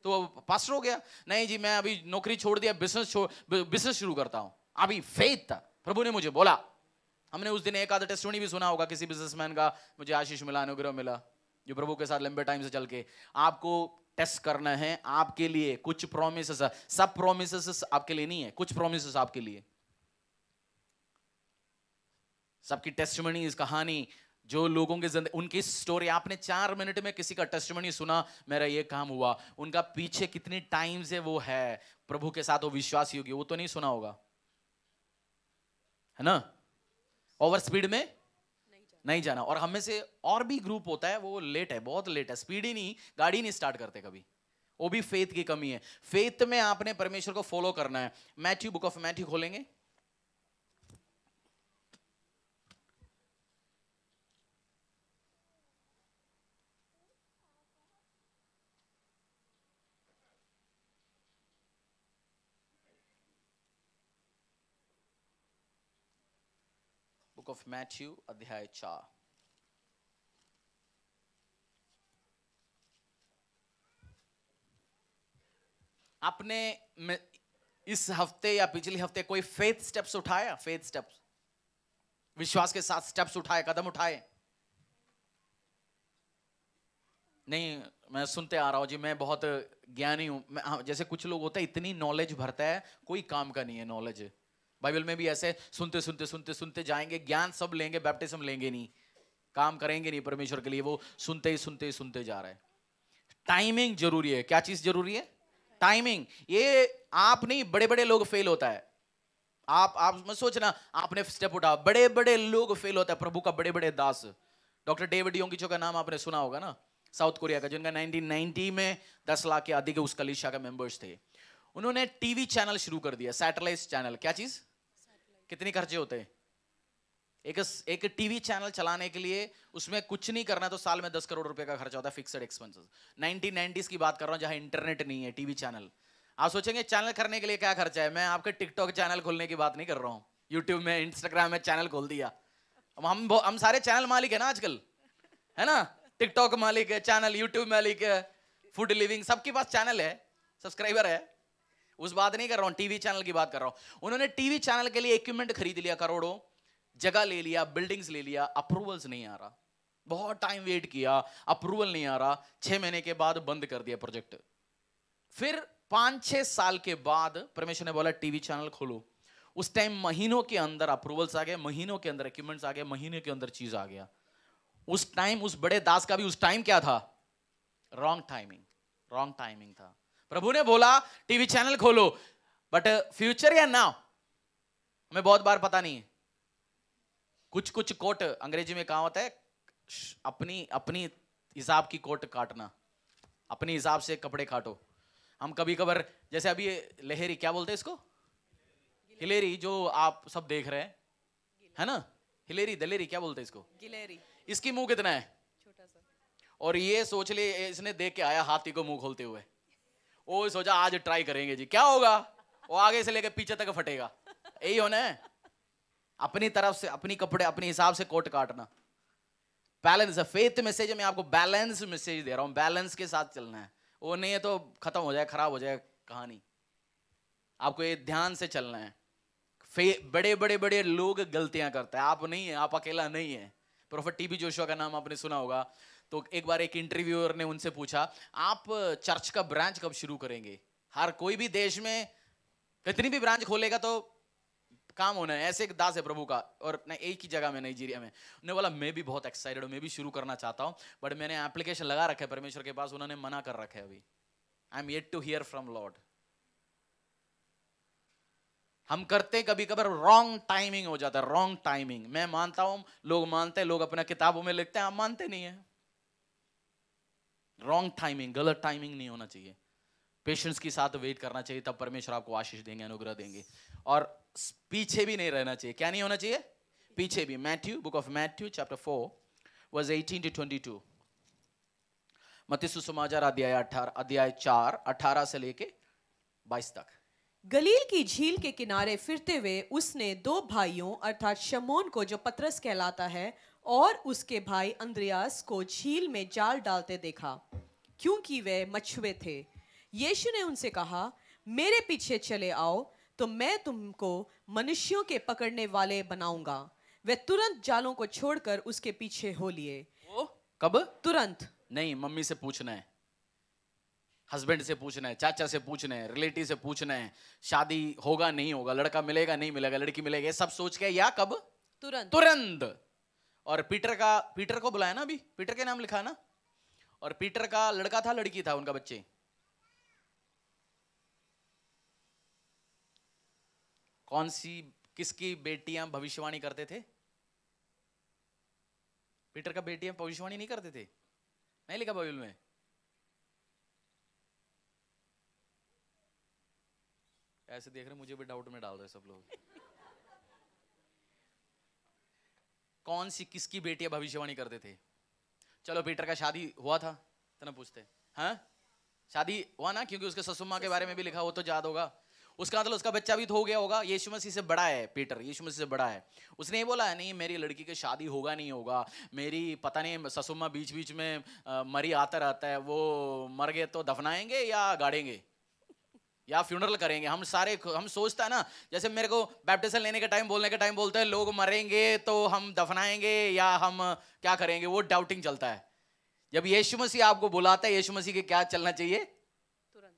तो अब पास्टर हो गया नहीं जी मैं अभी नौकरी छोड़ दिया बिजनेस बिजनेस शुरू करता हूं अभी फेथ था प्रभु ने मुझे बोला हमने उस दिन एक आधा टेस्ट भी सुना होगा किसी बिजनेसमैन का मुझे आशीष मिला अनुग्रह मिला जो प्रभु के साथ लंबे टाइम से चल के आपको टेस्ट करना है आपके लिए कुछ प्रोमिस सब प्रोमिस आपके लिए नहीं है कुछ प्रोमिस आपके लिए सबकी टेस्टमनीज कहानी जो लोगों के जिंदगी उनकी स्टोरी आपने चार मिनट में किसी का टेस्टमनी सुना मेरा ये काम हुआ उनका पीछे कितनी टाइम से वो है प्रभु के साथ वो विश्वास योगी वो तो नहीं सुना होगा है ना ओवर स्पीड में नहीं जाना, और हमें से और भी ग्रुप होता है वो लेट है बहुत लेट है स्पीड ही नहीं गाड़ी नहीं स्टार्ट करते कभी वो भी फेथ की कमी है फेथ में आपने परमेश्वर को फॉलो करना है मैथ्यू बुक ऑफ मैथ्यू खोलेंगे ऑफ मैथ्यू अध्याय चार आपने इस हफ्ते या पिछले हफ्ते कोई फेथ स्टेप्स उठाया फेथ स्टेप्स विश्वास के साथ स्टेप्स उठाए कदम उठाए नहीं मैं सुनते आ रहा हूं जी मैं बहुत ज्ञानी मैं, हाँ, जैसे कुछ लोग होते हैं इतनी नॉलेज भरता है कोई काम का नहीं है नॉलेज बाइबल में भी ऐसे सुनते सुनते सुनते सुनते जाएंगे ज्ञान सब लेंगे बैप्टिज्म लेंगे नहीं काम करेंगे नहीं परमेश्वर के लिए वो सुनते ही सुनते ही सुनते जा रहे हैं टाइमिंग जरूरी है क्या चीज जरूरी है टाइमिंग ये आप नहीं बड़े बड़े लोग फेल होता है आप आप मैं सोचना आपने स्टेप उठा बड़े बड़े लोग फेल होता है प्रभु का बड़े बड़े दास डॉक्टर डेविड योंगिचो का नाम आपने सुना होगा ना साउथ कोरिया का जिनका 1990 में 10 लाख के अधिक उस कलिशा के मेंबर्स थे उन्होंने टीवी चैनल शुरू कर दिया सैटेलाइट चैनल क्या चीज़ कितने खर्चे होते हैं एक एक टीवी चैनल चलाने के लिए उसमें कुछ नहीं करना तो साल में दस करोड़ रुपए का खर्चा होता है फिक्सड एक्सपेंसेस नाइनटीन नाइनटीज की बात कर रहा हूँ जहां इंटरनेट नहीं है टीवी चैनल आप सोचेंगे चैनल करने के लिए क्या खर्चा है मैं आपके टिकटॉक चैनल खोलने की बात नहीं कर रहा हूँ यूट्यूब में इंस्टाग्राम में चैनल खोल दिया हम हम सारे चैनल मालिक है ना आजकल है ना टिकटॉक मालिक है चैनल यूट्यूब मालिक है फूड लिविंग सबके पास चैनल है सब्सक्राइबर है उस बात नहीं कर रहा हूं टीवी चैनल की बात कर रहा हूं उन्होंने टीवी चैनल के लिए इक्विपमेंट खरीद लिया करोड़ों जगह ले लिया बिल्डिंग्स ले लिया अप्रूवल्स नहीं आ रहा बहुत टाइम वेट किया अप्रूवल नहीं आ रहा छह महीने के बाद बंद कर दिया प्रोजेक्ट फिर पांच छह साल के बाद परमेश्वर ने बोला टीवी चैनल खोलो उस टाइम महीनों के अंदर अप्रूवल्स आ गए महीनों के अंदर इक्विपमेंट्स आ गए महीने के अंदर चीज आ गया उस टाइम उस बड़े दास का भी उस टाइम क्या था रॉन्ग टाइमिंग रॉन्ग टाइमिंग था प्रभु ने बोला टीवी चैनल खोलो बट फ्यूचर uh, या नाउ हमें बहुत बार पता नहीं है कुछ कुछ कोट अंग्रेजी में कहा होता है अपनी अपनी हिसाब की कोट काटना अपने हिसाब से कपड़े काटो हम कभी कभार जैसे अभी लहरी क्या बोलते हैं इसको हिलेरी जो आप सब देख रहे हैं है ना हिलेरी दलेरी क्या बोलते हैं इसको गिलेरी इसकी मुंह कितना है छोटा सा और ये सोच ले इसने देख के आया हाथी को मुंह खोलते हुए वो सोचा आज ट्राई करेंगे जी क्या होगा वो आगे से लेकर पीछे तक फटेगा यही होना है अपनी तरफ से अपनी कपड़े अपने हिसाब से कोट काटना बैलेंस है फेथ मैसेज मैं आपको बैलेंस मैसेज दे रहा हूँ बैलेंस के साथ चलना है वो नहीं है तो खत्म हो जाए खराब हो जाए कहानी आपको ये ध्यान से चलना है फे बड़े बड़े बड़े लोग गलतियां करते हैं आप नहीं है आप अकेला नहीं है प्रोफेट टीबी जोशुआ का नाम आपने सुना होगा तो एक बार एक इंटरव्यूअर ने उनसे पूछा आप चर्च का ब्रांच कब शुरू करेंगे हर कोई भी देश में कितनी भी ब्रांच खोलेगा तो काम होना है ऐसे एक दास है प्रभु का और मैं एक ही जगह में नाइजीरिया में उन्होंने बोला मैं भी बहुत एक्साइटेड हूँ मैं भी शुरू करना चाहता हूँ बट मैंने एप्लीकेशन लगा रखा है परमेश्वर के पास उन्होंने मना कर रखा है अभी I am yet to hear from Lord हम करते कभी कभार रॉन्ग टाइमिंग हो जाता है रॉन्ग टाइमिंग मैं मानता हूँ लोग मानते हैं लोग अपना किताबों में लिखते हैं हम मानते नहीं है रॉन्ग टाइमिंग गलत टाइमिंग नहीं होना चाहिए पेशेंस के साथ वेट करना चाहिए तब परमेश्वर आपको आशीष देंगे अनुग्रह देंगे और पीछे भी नहीं रहना चाहिए क्या नहीं होना चाहिए पीछे भी Matthew book of Matthew chapter four was eighteen to twenty two मती सुसमाचार अध्याय अठारह अध्याय चार अठारह से लेके बाईस तक गलील की झील के किनारे फिरते हुए उसने दो भाइयों अर्थात शमोन को जो पतरस कहलाता है और उसके भाई अंद्रयास को झील में जाल डालते देखा क्योंकि वे मछुए थे यीशु ने उनसे कहा मेरे पीछे चले आओ तो मैं तुमको मनुष्यों के पकड़ने वाले बनाऊंगा वे तुरंत जालों को छोड़कर उसके पीछे हो लिए ओ, कब तुरंत नहीं मम्मी से पूछना है हस्बैंड से पूछना है चाचा से पूछना है रिलेटिव से पूछना है शादी होगा नहीं होगा लड़का मिलेगा नहीं मिलेगा लड़की मिलेगी सब सोच के या कब तुरंत तुरंत और पीटर का पीटर को बुलाया ना अभी पीटर के नाम लिखा ना और पीटर का लड़का था लड़की था उनका बच्चे कौन सी किसकी बेटियां भविष्यवाणी करते थे पीटर का बेटियां भविष्यवाणी नहीं करते थे नहीं लिखा बाइबल में ऐसे देख रहे मुझे भी डाउट में डाल रहे सब लोग कौन सी किसकी बेटियां भविष्यवाणी करते थे चलो पीटर का शादी हुआ था ना पूछते हैं हाँ? शादी हुआ ना क्योंकि उसके ससुमा के बारे में भी लिखा हो तो याद होगा उसका मतलब उसका बच्चा भी तो हो गया होगा यीशु मसीह से बड़ा है पीटर यीशु मसीह से बड़ा है उसने ये बोला है नहीं मेरी लड़की की शादी होगा नहीं होगा मेरी पता नहीं ससुमा बीच बीच में मरी आता रहता है वो मर गए तो दफनाएंगे या गाड़ेंगे या फ्यूनरल करेंगे हम सारे हम सोचता है ना जैसे मेरे को बैप्टिसन लेने का टाइम बोलने का टाइम बोलते हैं लोग मरेंगे तो हम दफनाएंगे या हम क्या करेंगे वो डाउटिंग चलता है जब यीशु मसीह आपको बुलाता है यीशु मसीह के क्या चलना चाहिए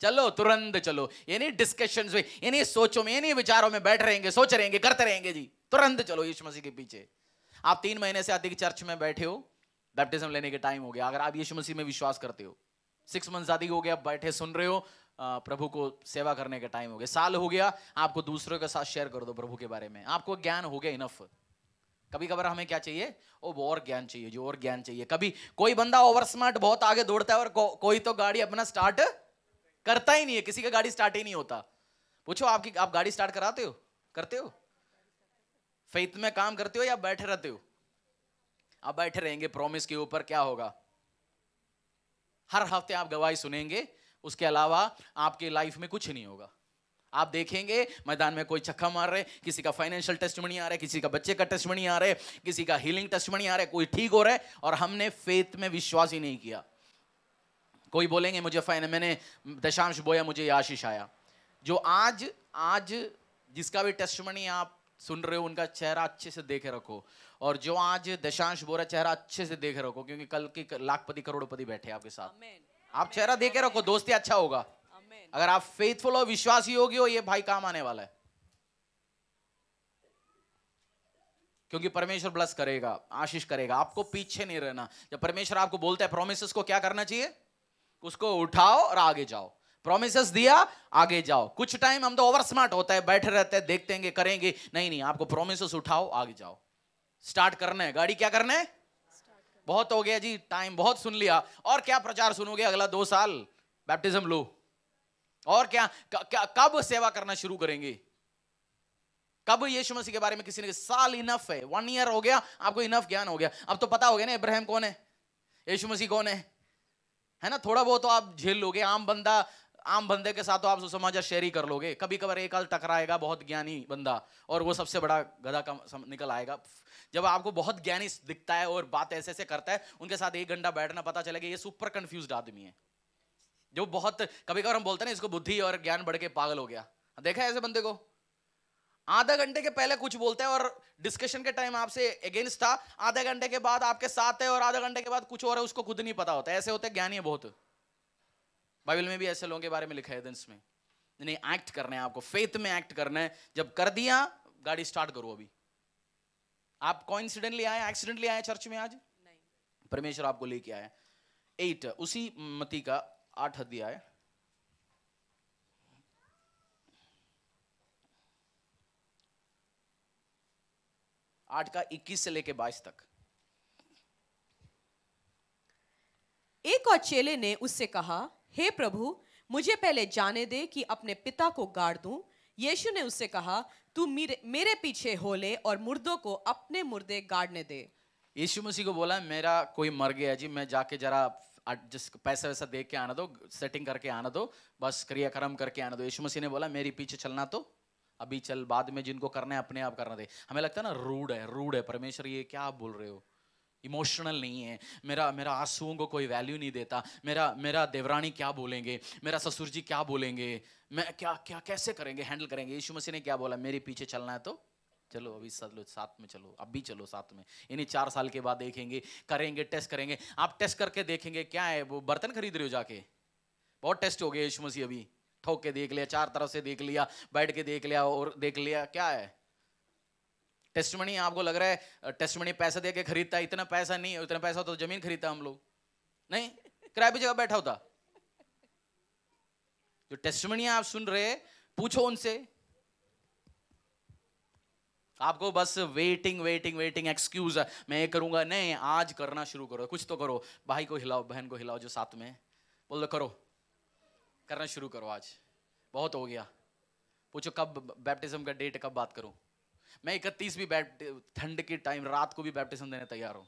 चलो तुरंत चलो यानी डिस्कशन में यानी सोचो में यानी विचारों में बैठ रहेंगे सोच रहेंगे करते रहेंगे जी तुरंत चलो यीशु मसीह के पीछे आप तीन महीने से अधिक चर्च में बैठे हो बैप्टिज्म लेने के टाइम हो गया अगर आप यीशु मसीह में विश्वास करते हो सिक्स मंथ अधिक हो गया बैठे सुन रहे हो प्रभु को सेवा करने का टाइम हो गया साल हो गया आपको दूसरों के साथ शेयर कर दो प्रभु के बारे में आपको ज्ञान हो गया इनफ कभी कभार हमें क्या चाहिए ओ वो और ज्ञान चाहिए जो और ज्ञान चाहिए कभी कोई बंदा ओवर स्मार्ट बहुत आगे दौड़ता है और को, कोई तो गाड़ी अपना स्टार्ट करता ही नहीं है किसी का गाड़ी स्टार्ट ही नहीं होता पूछो आपकी आप गाड़ी स्टार्ट कराते हो करते हो फेथ में काम करते हो या बैठे रहते हो आप बैठे रहेंगे प्रॉमिस के ऊपर क्या होगा हर हफ्ते आप गवाही सुनेंगे उसके अलावा आपके लाइफ में कुछ नहीं होगा आप देखेंगे मैदान में कोई चक्का मार रहे किसी का फाइनेंशियल टेस्ट मनी आ रहा है किसी का बच्चे का टेस्ट मनी आ रहा है किसी का हीलिंग टेस्ट मनी आ रहा है कोई ठीक हो रहा है और हमने फेथ में विश्वास ही नहीं किया कोई बोलेंगे मुझे फाइन मैंने दशांश बोया मुझे आशीष आया जो आज आज जिसका भी टेस्ट मनी आप सुन रहे हो उनका चेहरा अच्छे से देखे रखो और जो आज दशांश बोरा चेहरा अच्छे से देखे रखो क्योंकि कल के लाखपति करोड़पति बैठे आपके साथ Amen. आप चेहरा देखे रखो दोस्ती अच्छा होगा अगर आप फेथफुल हो विश्वासी होगी हो ये भाई काम आने वाला है क्योंकि परमेश्वर ब्लस करेगा आशीष करेगा आपको पीछे नहीं रहना जब परमेश्वर आपको बोलता है प्रोमिस को क्या करना चाहिए उसको उठाओ और आगे जाओ प्रोमिस दिया आगे जाओ कुछ टाइम हम तो ओवर स्मार्ट होता है बैठे रहते हैं देखते हैं करेंगे नहीं नहीं आपको प्रोमिस उठाओ आगे जाओ स्टार्ट करना है गाड़ी क्या करना है बहुत हो गया जी टाइम बहुत सुन लिया और क्या प्रचार सुनोगे अगला दो साल बैप्टिज्म लो और क्या, कब सेवा करना शुरू करेंगे कब यीशु मसीह के बारे में किसी ने साल इनफ है वन ईयर हो गया आपको इनफ ज्ञान हो गया अब तो पता हो गया ना इब्राहिम कौन है यीशु मसीह कौन है है ना थोड़ा बहुत तो आप झेल लोगे आम बंदा आम बंदे के साथ तो आप सुसमाचार शेयर ही कर लोगे कभी कभार एक आल टकराएगा बहुत ज्ञानी बंदा और वो सबसे बड़ा गधा का निकल आएगा जब आपको बहुत ज्ञानी दिखता है और बात ऐसे ऐसे करता है उनके साथ एक घंटा बैठना पता चलेगा ये सुपर कन्फ्यूज आदमी है जो बहुत कभी कभार हम बोलते हैं ना इसको बुद्धि और ज्ञान बढ़ के पागल हो गया देखा है ऐसे बंदे को आधा घंटे के पहले कुछ बोलता है और डिस्कशन के टाइम आपसे अगेंस्ट था आधे घंटे के बाद आपके साथ है और आधा घंटे के बाद कुछ और है उसको खुद नहीं पता होता ऐसे होते ज्ञानी है बहुत बाइबल में भी ऐसे लोगों के बारे में लिखा है एदेंस में नहीं एक्ट करना है आपको फेथ में एक्ट करना है जब कर दिया गाड़ी स्टार्ट करो अभी आप कॉइंसिडेंटली आए एक्सीडेंटली आए चर्च में आज नहीं परमेश्वर आपको लेके आया एट उसी मती का आठ दिया है आठ का इक्कीस से लेके बाईस तक एक और चेले ने उससे कहा हे प्रभु मुझे पहले जाने दे कि अपने पिता को गाड़ दूं यीशु ने उससे कहा तू मेरे पीछे हो ले और मुर्दों को अपने मुर्दे गाड़ने दे यीशु मसीह को बोला मेरा कोई मर गया जी मैं जाके जरा जिस पैसा वैसा देख के आना दो सेटिंग करके आना दो बस क्रियाक्रम करके आना दो यीशु मसीह ने बोला मेरे पीछे चलना तो अभी चल बाद में जिनको करना है अपने आप करना दे हमें लगता है ना रूड है रूड है परमेश्वर ये क्या आप बोल रहे हो इमोशनल नहीं है मेरा मेरा आंसुओं को कोई वैल्यू नहीं देता मेरा मेरा देवरानी क्या बोलेंगे मेरा ससुर जी क्या बोलेंगे मैं क्या क्या कैसे करेंगे हैंडल करेंगे यीशु मसीह ने क्या बोला मेरे पीछे चलना है तो चलो अभी चलो साथ में चलो अब भी चलो साथ में इन्हें चार साल के बाद देखेंगे करेंगे टेस्ट करेंगे आप टेस्ट करके देखेंगे क्या है वो बर्तन खरीद रहे हो जाके बहुत टेस्ट हो गया यीशु मसीह अभी ठोक के देख लिया चार तरफ से देख लिया बैठ के देख लिया और देख लिया क्या है टेस्ट मनी आपको लग रहा है टेस्टमनी पैसे दे के खरीदता है इतना पैसा नहीं इतना पैसा होता तो जमीन खरीदता हम लोग नहीं किराए पर जगह बैठा होता जो टेस्ट मनी आप सुन रहे पूछो उनसे आपको बस वेटिंग वेटिंग वेटिंग एक्सक्यूज मैं ये करूंगा नहीं आज करना शुरू करो कुछ तो करो भाई को हिलाओ बहन को हिलाओ जो साथ में बोल दो करो करना शुरू करो आज बहुत हो गया पूछो कब बैप्टिज्म का डेट कब बात करूं मैं इकतीस भी ठंड के टाइम रात को भी बैप्टिज्म देने तैयार हूं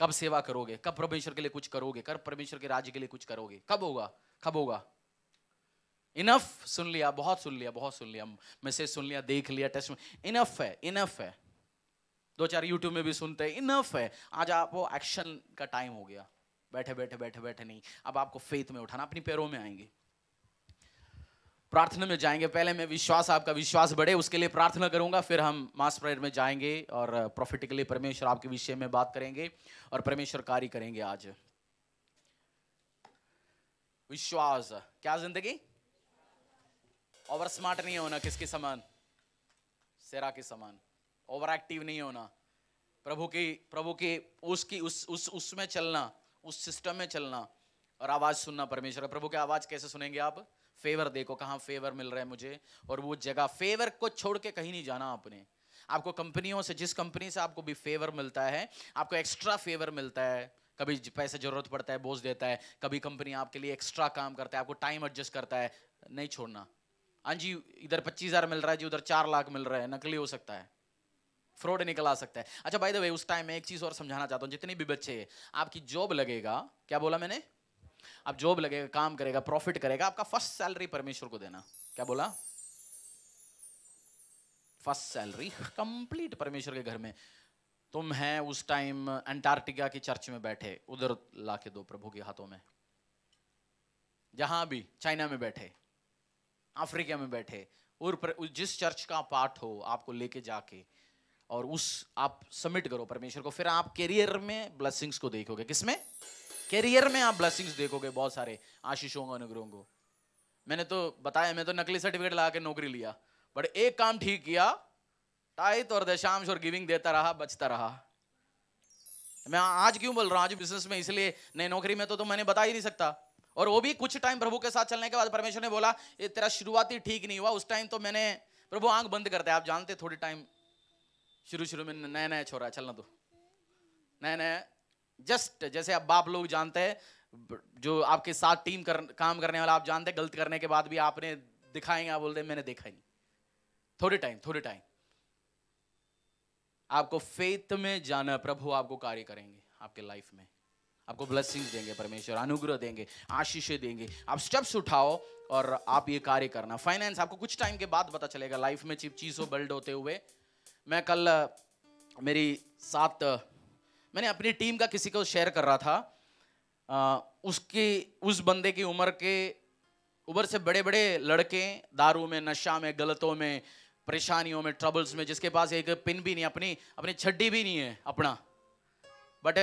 कब सेवा करोगे कब परमेश्वर के लिए कुछ करोगे कब परमेश्वर के राज्य के लिए कुछ करोगे कब होगा कब होगा इनफ सुन लिया बहुत सुन लिया बहुत सुन लिया मैसेज सुन लिया देख लिया टेस्ट इनफ है इनफ है दो चार यूट्यूब में भी सुनते हैं इनफ है आज आप वो एक्शन का टाइम हो गया बैठे बैठे बैठे बैठे नहीं अब आपको फेथ में उठाना अपनी पैरों में आएंगे प्रार्थना में जाएंगे पहले मैं विश्वास आपका विश्वास बढ़े उसके लिए प्रार्थना करूंगा फिर हम मास प्रेयर में जाएंगे और प्रॉफिटिकली uh, परमेश्वर आपके विषय में बात करेंगे और परमेश्वर कार्य करेंगे आज विश्वास क्या जिंदगी ओवर स्मार्ट नहीं होना किसके समान सेरा के समान ओवर एक्टिव नहीं होना प्रभु की प्रभु की उसकी उस उस उसमें चलना उस सिस्टम में चलना और आवाज़ सुनना परमेश्वर प्रभु की आवाज़ कैसे सुनेंगे आप फेवर देखो कहाँ फेवर मिल रहा है मुझे और वो जगह फेवर को छोड़ के कहीं नहीं जाना आपने आपको कंपनियों से जिस कंपनी से आपको भी फेवर मिलता है आपको एक्स्ट्रा फेवर मिलता है कभी पैसे जरूरत पड़ता है बोझ देता है कभी कंपनी आपके लिए एक्स्ट्रा काम करता है आपको टाइम एडजस्ट करता है नहीं छोड़ना हाँ जी इधर पच्चीस हज़ार मिल रहा है जी उधर चार लाख मिल रहा है नकली हो सकता है फ्रॉड निकल आ सकता है अच्छा भाई द वे उस टाइम में एक चीज़ और समझाना चाहता हूँ जितने भी बच्चे आपकी जॉब लगेगा क्या बोला मैंने आप जॉब लगेगा काम करेगा प्रॉफिट करेगा आपका फर्स्ट सैलरी परमेश्वर को देना क्या बोला फर्स्ट सैलरी कंप्लीट परमेश्वर के घर में तुम हैं उस टाइम अंटार्कटिका की चर्च में बैठे उधर लाके दो प्रभु के हाथों में जहां भी चाइना में बैठे अफ्रीका में बैठे और पर, जिस चर्च का पार्ट हो आपको लेके जाके और उस आप सबमिट करो परमेश्वर को फिर आप करियर में ब्लेसिंग्स को देखोगे किसमें करियर में आप ब्लेसिंग्स देखोगे बहुत सारे आशीषों को अनुग्रहों को मैंने तो बताया मैं तो नकली सर्टिफिकेट लगा के नौकरी लिया बट एक काम ठीक किया टाइथ और दशांश और गिविंग देता रहा बचता रहा मैं आज क्यों बोल रहा हूँ आज बिजनेस में इसलिए नई नौकरी में तो, तो मैंने बता ही नहीं सकता और वो भी कुछ टाइम प्रभु के साथ चलने के बाद परमेश्वर ने बोला ये तेरा शुरुआती ठीक नहीं हुआ उस टाइम तो मैंने प्रभु आंख बंद करता है आप जानते थोड़ी टाइम शुरू शुरू में नया नया छोरा चलना तो नया नया जस्ट जैसे अब आप लोग जानते हैं जो आपके साथ टीम कर, काम करने वाला आप जानते हैं गलत करने के बाद भी आपने दिखाएंगे आप बोलते मैंने देखा ही नहीं थोड़े टाइम थोड़े टाइम आपको फेथ में जाना प्रभु आपको कार्य करेंगे आपके लाइफ में आपको ब्लेसिंग देंगे परमेश्वर अनुग्रह देंगे आशीष देंगे आप स्टेप्स उठाओ और आप ये कार्य करना फाइनेंस आपको कुछ टाइम के बाद पता चलेगा लाइफ में चीज़ों बल्ड होते हुए मैं कल मेरी सात मैंने अपनी टीम का किसी को शेयर कर रहा था आ, उसकी उस बंदे की उम्र के उम्र से बड़े बड़े लड़के दारू में नशा में गलतों में परेशानियों में ट्रबल्स में जिसके पास एक पिन भी नहीं अपनी अपनी छड्डी भी नहीं है अपना बट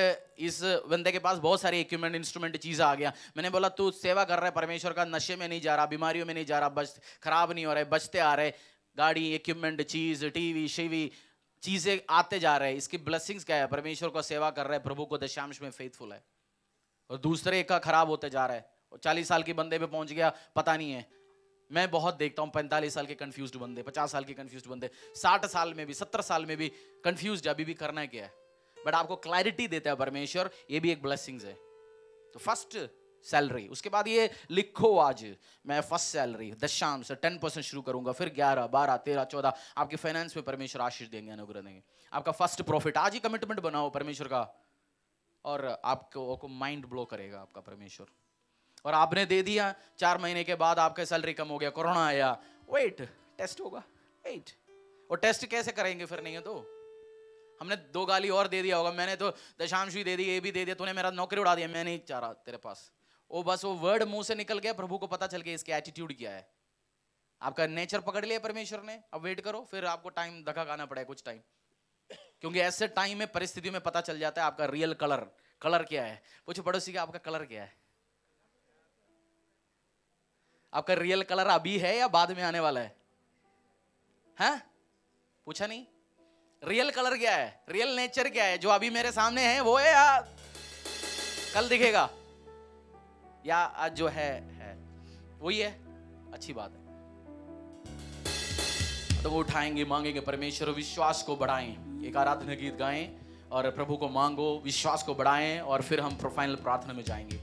इस बंदे के पास बहुत सारी इक्विपमेंट इंस्ट्रूमेंट चीज़ आ गया मैंने बोला तू सेवा कर रहा है परमेश्वर का नशे में नहीं जा रहा बीमारियों में नहीं जा रहा बच खराब नहीं हो रहा है बचते आ रहे गाड़ी इक्विपमेंट चीज़ टीवी शीवी चीज़ें आते जा रहे हैं इसकी ब्लेसिंग्स क्या है परमेश्वर को सेवा कर रहे हैं प्रभु को दशांश में फेथफुल है और दूसरे का खराब होते जा रहा है और चालीस साल के बंदे पे पहुंच गया पता नहीं है मैं बहुत देखता हूँ पैंतालीस साल के कंफ्यूज बंदे पचास साल के कंफ्यूज बंदे साठ साल में भी सत्तर साल में भी कंफ्यूज अभी भी करना है क्या है बट आपको क्लैरिटी देता है परमेश्वर ये भी एक ब्लेसिंग्स है तो फर्स्ट सैलरी उसके बाद ये लिखो आज मैं फर्स्ट सैलरी दशाम से टेन परसेंट शुरू करूंगा फिर ग्यारह बारह तेरह चौदह आपके फाइनेंस में परमेश्वर आशीष देंगे अनुग्रह देंगे आपका फर्स्ट प्रॉफिट आज ही कमिटमेंट बनाओ परमेश्वर का और आपको को माइंड ब्लो करेगा आपका परमेश्वर और आपने दे दिया चार महीने के बाद आपका सैलरी कम हो गया कोरोना आया वेट टेस्ट होगा वेट और टेस्ट कैसे करेंगे फिर नहीं है तो हमने दो गाली और दे दिया होगा मैंने तो दशांश भी दे दी ये भी दे दिया तूने मेरा नौकरी उड़ा दिया मैं नहीं चाह रहा तेरे पास वो बस वो वर्ड मुंह से निकल गया प्रभु को पता चल गया इसके एटीट्यूड क्या है आपका नेचर पकड़ लिया परमेश्वर ने अब वेट करो फिर आपको टाइम धका खाना पड़ेगा कुछ टाइम क्योंकि ऐसे टाइम में परिस्थितियों में पता चल जाता है आपका रियल कलर कलर क्या है पूछो पड़ोसी का आपका कलर क्या है आपका रियल कलर अभी है या बाद में आने वाला है हा? पूछा नहीं रियल कलर क्या है रियल नेचर क्या है जो अभी मेरे सामने है वो है या कल दिखेगा या आज जो है है वही है अच्छी बात है तो वो उठाएंगे मांगेंगे परमेश्वर विश्वास को बढ़ाएं एक आराधना गीत गाएं और प्रभु को मांगो विश्वास को बढ़ाएं और फिर हम प्रोफाइनल प्रार्थना में जाएंगे